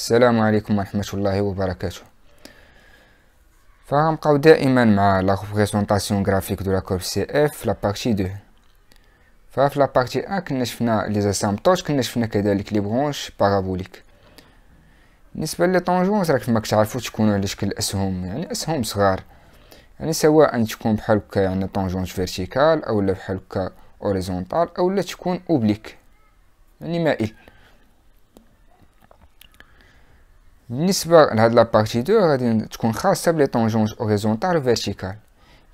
السلام عليكم ورحمة الله وبركاته فغنبقاو دائما مع لا ريبريزونطاسيون غرافيك دو لا كورب سي اف لا بارتي 2 ففي لا بارتي 1 كنا شفنا لي زاسامبتوش كنا شفنا كذلك لي برونش بارابوليك بالنسبه لي طونجونس راك ما كتعرفوا تكونوا على شكل اسهم يعني اسهم صغار يعني سواء تكون بحال هكا يعني طونجونس فيرتيكال اولا بحال هكا اوريزونتال اولا تكون اوبليك يعني مائل بالنسبة لهاد لابارتي دو غادي تكون خاصة بلي طونجونج اوريزونتال فيرتيكال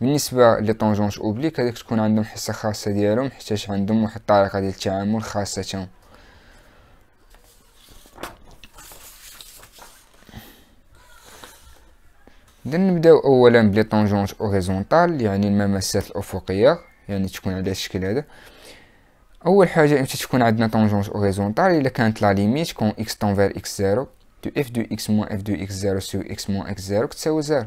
بالنسبة لي طونجونج اوبليك هاديك تكون عندهم حصة خاصة ديالهم حيتاش عندهم واحد الطريقة ديال التعامل خاصة تاهم إذا نبداو أولا بلي طونجونج اوريزونتال يعني الممسات الأفقية يعني تكون على الشكل هذا أول حاجة إمتى تكون عندنا طونجونج اوريزونتال إلا كانت لا ليميت كون إكس طونفير إكس زيرو دو اف دو اكس موان اف دو اكس زيرو سو اكس موان اكس زيرو كتساوي زيرو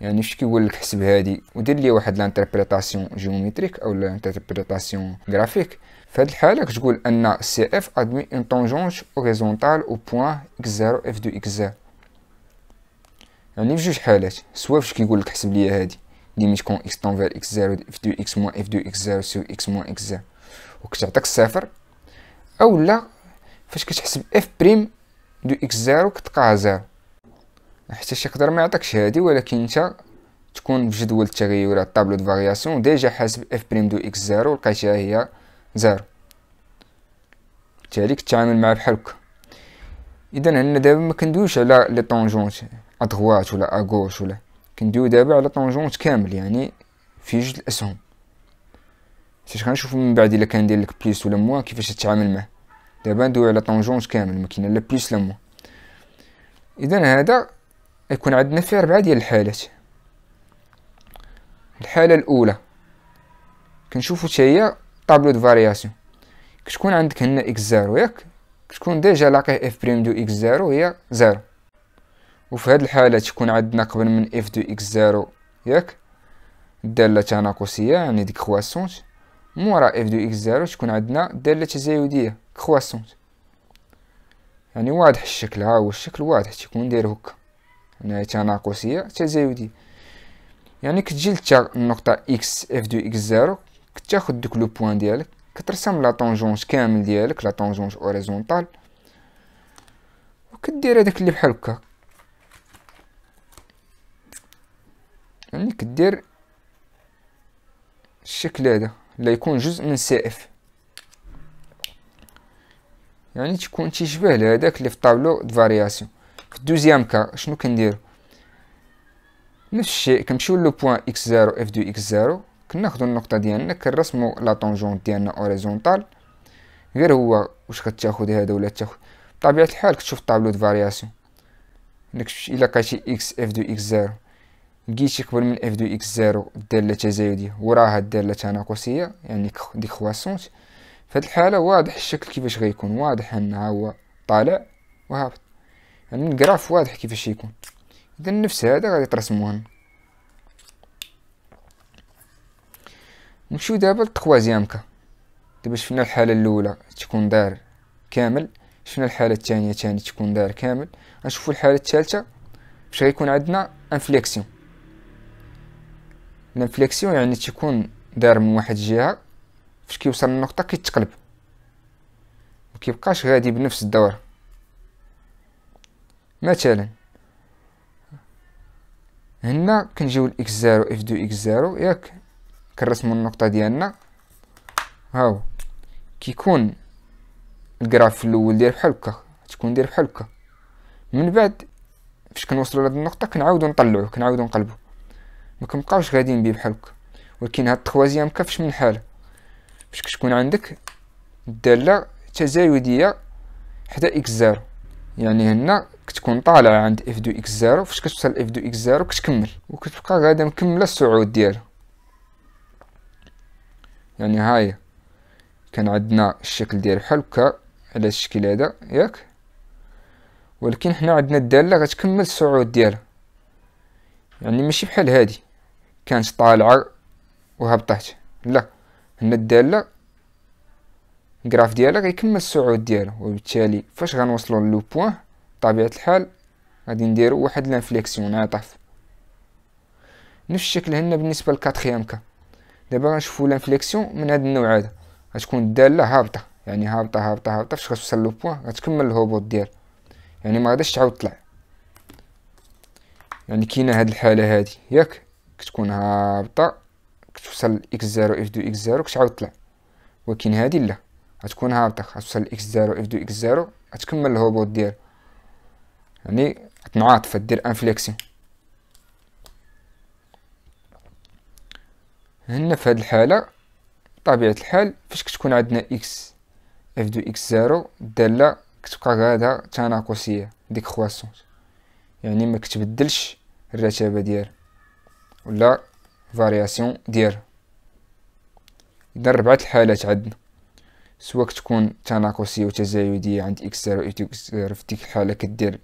يعني فاش كيقول لك حسب هادي ودير لي واحد لانتربريتاسيون جيومتريك او لانتربريتاسيون غرافيك في هاد الحاله كتقول ان سي اف ادمي اون طونجونج اوريزونتال او بوان اكس زيرو اف دو اكس زيرو يعني في جوج حالات سوا فاش كيقول لك حسب لي هادي ليميت كون اكس طون فير اكس زيرو اف دو اكس موان اف دو اكس زيرو سو اكس موان اكس زيرو وكتعطيك الصفر لا فاش كتحسب اف بريم دو اكس زيرو كتلقاها زيرو حتى شي يقدر ما يعطيكش هادي ولكن انت تكون في جدول التغيرات طابلو دو فارياسيون ديجا حاسب اف بريم دو اكس زيرو لقيتها هي زيرو بالتالي كتعامل معاها بحال هكا اذا هنا دابا ما كندويش على لي طونجونت ادغوات ولا اغوش ولا كندويو دابا على طونجونت كامل يعني في جوج الاسهم فاش غنشوفو من بعد الا كان داير لك بليس ولا موان كيفاش تتعامل معاه دابا ندوي على طونجونج كامل ما كاين لا بليس لا مو اذا هذا يكون عندنا فيه اربعه ديال الحالات الحاله الاولى كنشوفو حتى هي طابلو دو فارياسيون كتكون عندك هنا اكس زيرو ياك كتكون ديجا لاقيه اف بريم دو اكس زيرو هي زيرو وفي هاد الحاله تكون عندنا قبل من اف دو اكس زيرو ياك الداله تناقصيه يعني ديك خواسونت مورا اف دو اكس زيرو تكون عندنا دالة تزايدية كخواسونت يعني واضح الشكل ها هو الشكل واضح تيكون داير هكا يعني تناقصية تزايدية يعني كتجي لتا النقطة اكس اف دو اكس زيرو كتاخد دوك لو بوان ديالك كترسم لا طونجونج كامل ديالك لا طونجونج اوريزونتال وكدير هداك اللي بحال هكا يعني كدير الشكل هذا ليكون جزء من سائف يعني تكون تيشبه لهذاك اللي في الطابلو د فارياسيون في الدوزيام كا شنو كندير نفس الشيء كنمشيو لو بوين اكس زيرو اف دو اكس زيرو كناخدو النقطه ديالنا كنرسمو لا طونجونت ديالنا اوريزونتال غير هو واش كتاخد هذا ولا تاخد بطبيعه الحال كتشوف الطابلو د فارياسيون الا لقيتي اكس اف دو اكس زيرو جيش قبل من اف دو اكس زيرو الداله تزايدية وراها الداله تناقصية يعني دي ديكرواسونت في هذه الحاله واضح الشكل كيفاش غيكون واضح ان هو طالع وهابط يعني الجراف واضح كيفاش يكون اذا نفس هذا غادي ترسموه هنا نمشيو دابا لتخوازيامكا كا دابا شفنا الحاله الاولى تكون دار كامل شفنا الحاله الثانيه ثاني تكون دار كامل غنشوفو الحاله الثالثه باش غيكون عندنا انفليكسيون الانفليكسيون يعني تيكون دار من واحد الجهه فاش كيوصل للنقطه كيتقلب ما كيبقاش غادي بنفس الدوره مثلا هنا كنجيو لاكس زيرو اف دو اكس زيرو ياك كنرسمو النقطه ديالنا هاو كيكون الجراف الاول داير بحال هكا تكون داير بحال هكا من بعد فاش كنوصلوا لهاد النقطه كنعاودو نطلعو كنعاودو نقلبو ما كنبقاوش غاديين بيه بحال هكا ولكن هاد التخوازيام كافش من حال باش كتكون عندك الداله تزايديه حدا اكس زيرو يعني هنا كتكون طالعه عند اف دو اكس زيرو فاش كتوصل اف دو اكس زيرو كتكمل وكتبقى غادا مكمله الصعود ديالها يعني هاي كان عندنا الشكل ديال بحال هكا على الشكل هذا ياك ولكن حنا عندنا الداله غتكمل الصعود ديالها يعني ماشي بحال هادي كانت طالعة وهبطت لا هنا الدالة الجراف ديالها غيكمل الصعود ديالو وبالتالي فاش غنوصلو لو بوين بطبيعة الحال غادي نديرو واحد لانفليكسيون عاطف نفس الشكل هنا بالنسبة لكاتخيام كا دابا غنشوفو لانفليكسيون من هاد النوع هذا غتكون الدالة هابطة يعني هابطة هابطة هابطة فاش غتوصل لو بوين غتكمل الهبوط ديال يعني ما غاداش تعاود طلع يعني كاينه هاد الحالة هادي ياك كتكون هابطه كتوصل لاكس زيرو اف دو اكس زيرو كتعاود طلع ولكن هادي لا غتكون هابطه غتوصل لاكس زيرو اف دو اكس زيرو غتكمل الهبوط ديالها يعني تنعاط فدير انفليكسيون هنا في هاد الحاله طبيعه الحال فاش كتكون عندنا اكس اف دو اكس زيرو الداله كتبقى غادا تناقصيه ديك خواسونت يعني ما كتبدلش الرتابه ديالها ولا فارياسيون ديالها إذا ربعة الحالات عندنا سواء تكون تناقصية وتزايدية عند إكس زيرو إي إكس زيرو في ديك الحالة كدير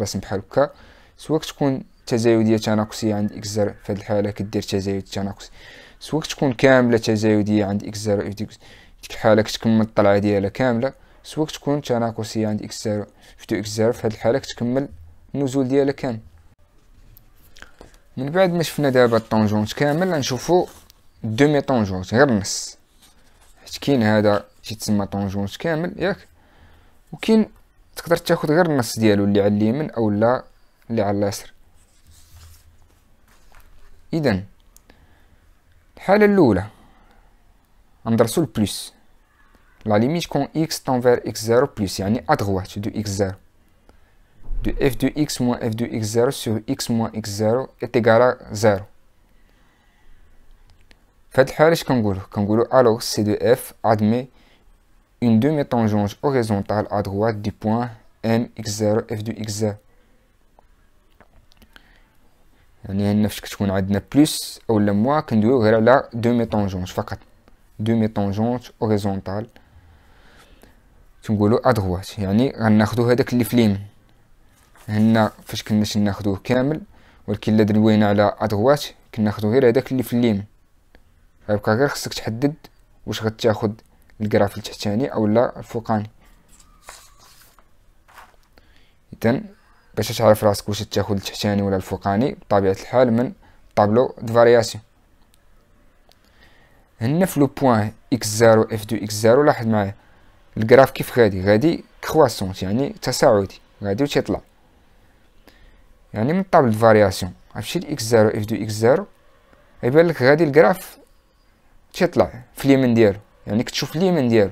رسم بحال هكا سواء تكون تزايدية تناقصية عند إكس زيرو في هاد الحالة كدير تزايد تناقصي سواء تكون كاملة تزايدية عند إكس زيرو إي ديك الحالة كتكمل الطلعة ديالها كاملة سواء تكون تناقصية عند إكس زيرو في إكس زيرو في هاد الحالة كتكمل النزول ديالها كامل من بعد ما شفنا دابا الطونجونت كامل غنشوفو دومي طونجونت غير النص حيت كاين هذا تيتسمى طونجونت كامل ياك وكاين تقدر تاخد غير النص ديالو اللي على اليمين او لا اللي على اليسر اذا الحاله الاولى غندرسو البلس لا ليميت كون اكس تنفير اكس زيرو بلس يعني ادغوات دو اكس زيرو de f de x moins f de x0 sur x moins x0 est égal à 0 Faites le on اش on alors c de f admet une demi tangente horizontale à droite du point mx x0 f de x0 يعني هنا فاش كتكون عندنا بلس اولا موا كندويو غير على demi طونجونج فقط on طونجونج اوريزونتال تنقولو ادغوات يعني غناخدو هذاك اللي في اليمين هنا فاش كناش ناخذوه كامل ولكن لا دروينا على ادغوات كناخدو غير هداك اللي في اليمين غيبقى غير خصك تحدد واش غتاخد الجراف التحتاني او لا الفوقاني اذا باش تعرف راسك واش تاخد التحتاني ولا الفوقاني بطبيعه الحال من طابلو دو فارياسيون هنا في لو بوين اكس زيرو اف دو اكس زيرو لاحظ معايا الجراف كيف غادي غادي كرواسونت يعني تصاعدي غادي وتيطلع تيطلع يعني من طابل فارياسيون هادشي الاكس زيرو اف دو اكس زيرو غيبان لك غادي الكراف تيطلع في اليمن ديالو يعني كتشوف اليمن ديالو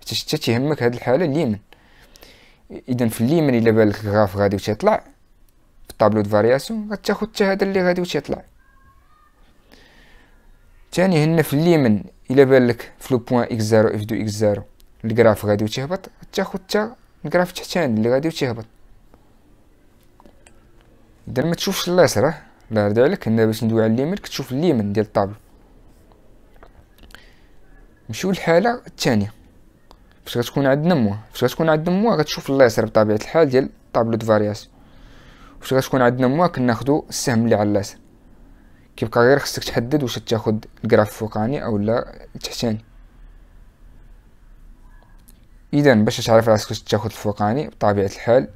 حتى تيهمك هاد الحالة اليمن اذا في اليمن الا بان لك الغراف غادي تيطلع في الطابلو دو فارياسيون غتاخد حتى هذا اللي غادي تيطلع ثاني هنا في اليمن الا بان لك في لو بوان اكس زيرو اف دو اكس زيرو الكراف غادي تيهبط تاخد حتى الكراف التحتاني اللي غادي تيهبط اذا ما تشوفش اليسار الله يرضي عليك هنا باش ندوي على اليمين كتشوف اليمين ديال الطابلو نمشيو للحاله الثانيه فاش غتكون عندنا موها فاش غتكون عندنا موها غتشوف اليسار بطبيعه الحال ديال طابلو دو فارياسيون فاش غتكون عندنا موها كناخدو السهم اللي على اليسار كيبقى غير خصك تحدد واش تاخد الجراف فوقاني لا تحتاني اذا باش تعرف راسك واش تاخد الفوقاني بطبيعه الحال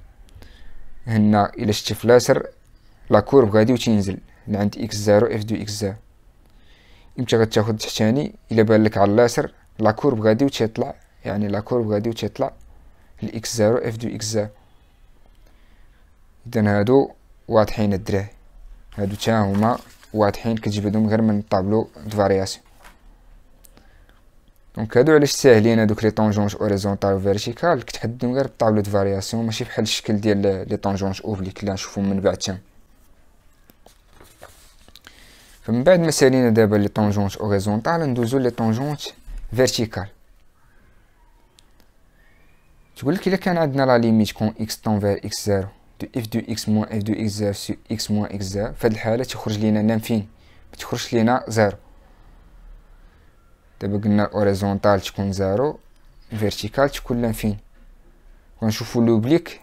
هنا الا شتي فلاسر لا كورب غادي وتينزل من عند اكس زيرو اف دو اكس زيرو امتى غتاخد تحتاني الا بان لك على لا كورب غادي وتيطلع يعني لا كورب غادي وتيطلع الاكس زيرو اف دو اكس زيرو اذا هادو واضحين الدراري هادو تا هما واضحين كتجبدهم غير من الطابلو د فارياسيون دونك هادو علاش ساهلين هادوك لي طونجونج اوريزونتال وفيرتيكال كتحددهم غير الطابلو د فارياسيون ماشي بحال الشكل ديال لي طونجونج اوبليك اللي نشوفو من بعد تام فمن بعد ما سالينا دابا لي طونجونت اوريزونتال ندوزو لي طونجونت فيرتيكال تقول لك الا كان عندنا لا ليميت كون اكس فير اكس زيرو دو اف دو اكس موان اف دو اكس زيرو سو اكس موان اكس زيرو فهاد الحاله تخرج لينا نامفين متخرجش لينا زيرو دابا قلنا اوريزونتال تكون زيرو فيرتيكال تكون لانفين ونشوفو لوبليك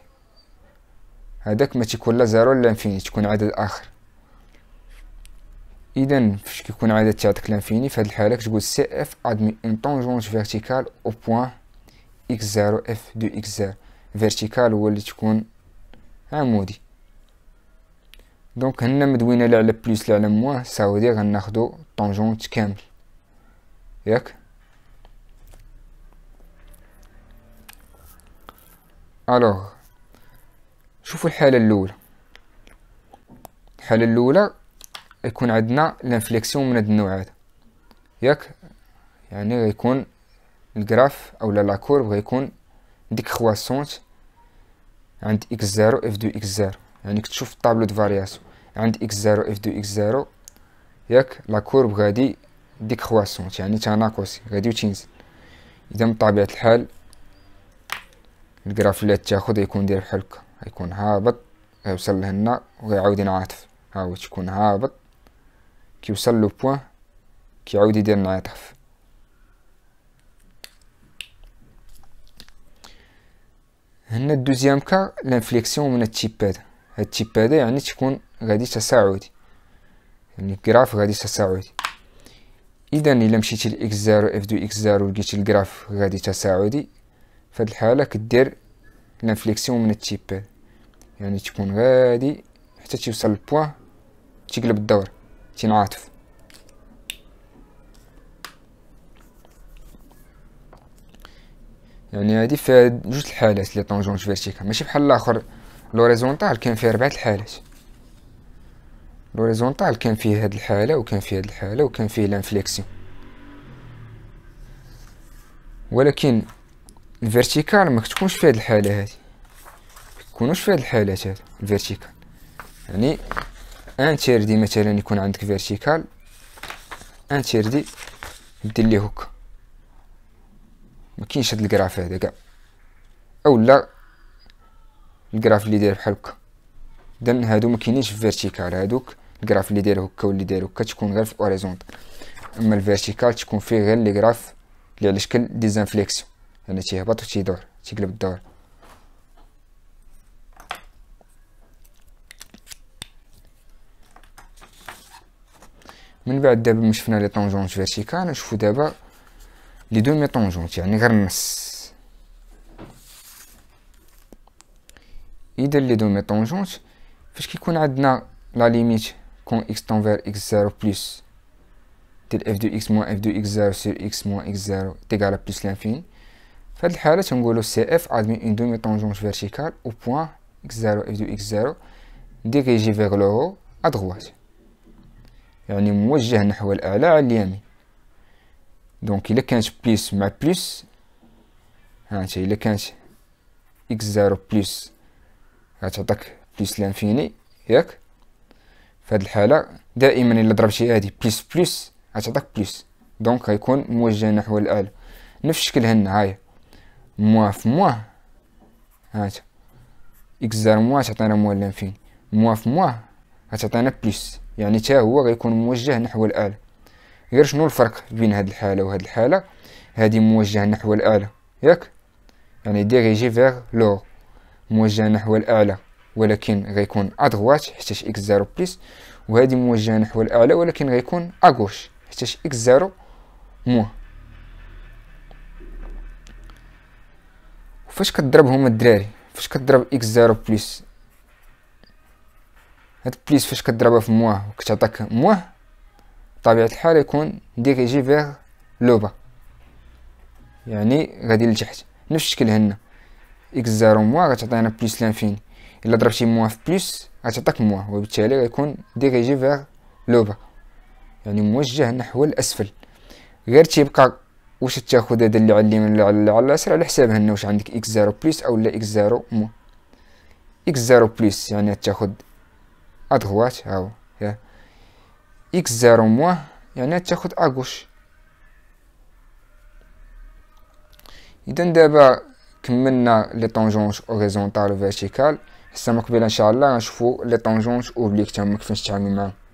هذاك ما تيكون لا زيرو لا انفيني تكون عدد اخر إذن فاش كيكون عدد تاعك لانفيني فهاد الحاله كتقول سي اف ادمي اون طونجونج فيرتيكال او بوان اكس زيرو اف دو اكس زيرو فيرتيكال هو اللي تكون عمودي دونك هنا مدوينا لا على بلوس لا على موان ساودي غناخدو طونجونج كامل ياك الوغ شوفوا الحاله الاولى الحاله الاولى يكون عندنا الانفليكسيون من هاد النوع هذا ياك يعني غيكون الجراف او لا كورب غيكون ديك كرواسونت عند اكس زيرو اف دو اكس زيرو يعني كتشوف الطابلو دو فارياسيون عند اكس زيرو اف دو اكس زيرو ياك لا كورب غادي ديك كرواسونت يعني تناقصي غادي تنزل اذا بطبيعه الحال الجراف اللي تاخذ يكون داير بحال هكا غيكون هابط غيوصل لهنا وغيعاود ينعطف ها هو تكون هابط كيوصل لو بوان كيعاود يدير انعطاف هنا الدوزيام كا لانفليكسيون من التيب هذا هاد التيب هذا يعني تكون غادي تساعدي يعني الجراف غادي تساعدي اذا الا مشيتي لاكس زيرو اف دو اكس زيرو لقيتي الجراف غادي تساعدي في هاد الحاله كدير لانفليكسيون من التيب يعني تكون غادي حتى توصل لبوان تقلب الدور تنعاطف يعني هادي فيها جوج الحالات لي طونجونج فيرتيكال ماشي بحال لاخر لوريزونتال كان فيه ربعة الحالات لوريزونتال كان فيه هاد الحالة وكان فيه هاد الحالة وكان فيه لانفليكسيون ولكن الفيرتيكال ما كتكونش في هاد الحالة هادي مكتكونوش في هاد الحالات هاد الفيرتيكال يعني ان دي مثلا يكون عندك فيرتيكال ان دي دير ليه هوك ما كاينش هاد الجراف هذا كاع اولا الجراف اللي داير بحال هكا دن هادو ما كاينينش في فيرتيكال هادوك الجراف اللي داير هكا واللي داير هكا تكون غير في اوريزونتال اما الفيرتيكال تكون فيه غير لي جراف اللي على شكل ديزانفليكسيون يعني تيهبط و تيدور تيقلب الدور Je vais développer les tangentes verticales et je vais développer les deux mes tangentes. Et des deux mes tangente, je vais développer la limite quand x tend vers x0 plus f de x moins f de x0 sur x moins x0 est égal à plus l'infini. Fedhar, si on veut le CF, a une demi-tangente verticale au point x0, f de x0 dirigée vers le haut à droite. يعني موجه نحو الأعلى على اليمين دونك إلا كانت بليس مع بليس انت إلا كانت إكس زيرو بليس غتعطيك بليس لانفيني ياك في هاد الحالة دائما إلا ضربتي هادي بليس بليس غتعطيك بليس دونك غيكون موجه نحو الأعلى نفس الشكل هنا هاي موا في موا انت إكس زيرو موا تعطينا موا لانفيني موا في موا غتعطينا بلس يعني تا هو غيكون موجه نحو الاعلى غير شنو الفرق بين هاد الحاله وهاد الحاله هادي موجهه نحو الاعلى ياك يعني ديريجي فيغ لور موجهه نحو الاعلى ولكن غيكون ادغوات حتاش اكس زيرو بلس وهادي موجهه نحو الاعلى ولكن غيكون اغوش حتاش اكس زيرو موه فاش كضربهم الدراري فاش كضرب اكس زيرو بلس هاد بليس فاش كضربها في مواه وكتعطيك مواه بطبيعة الحال يكون ديريجي فيغ لوبا يعني غادي لتحت نفس الشكل هنا اكس زيرو موا غتعطينا بليس لانفيني الا ضربتي موا في بليس غتعطيك موا وبالتالي غيكون ديريجي فيغ لوبا يعني موجه نحو الاسفل غير تيبقى واش تاخذ هذا اللي على اليمين ولا على اليسار على حساب هنا واش عندك اكس زيرو بليس او لا اكس زيرو موا اكس زيرو بليس يعني تاخذ à droite هاو يا x زيرو موان يعني تاخد à gauche اذا دابا كملنا لي طونجونج اوريزونتال و فيرتيكال حتى مقبله ان شاء الله غنشوفو لي طونجونج اوبليك تما كيفاش نتعامل معاهم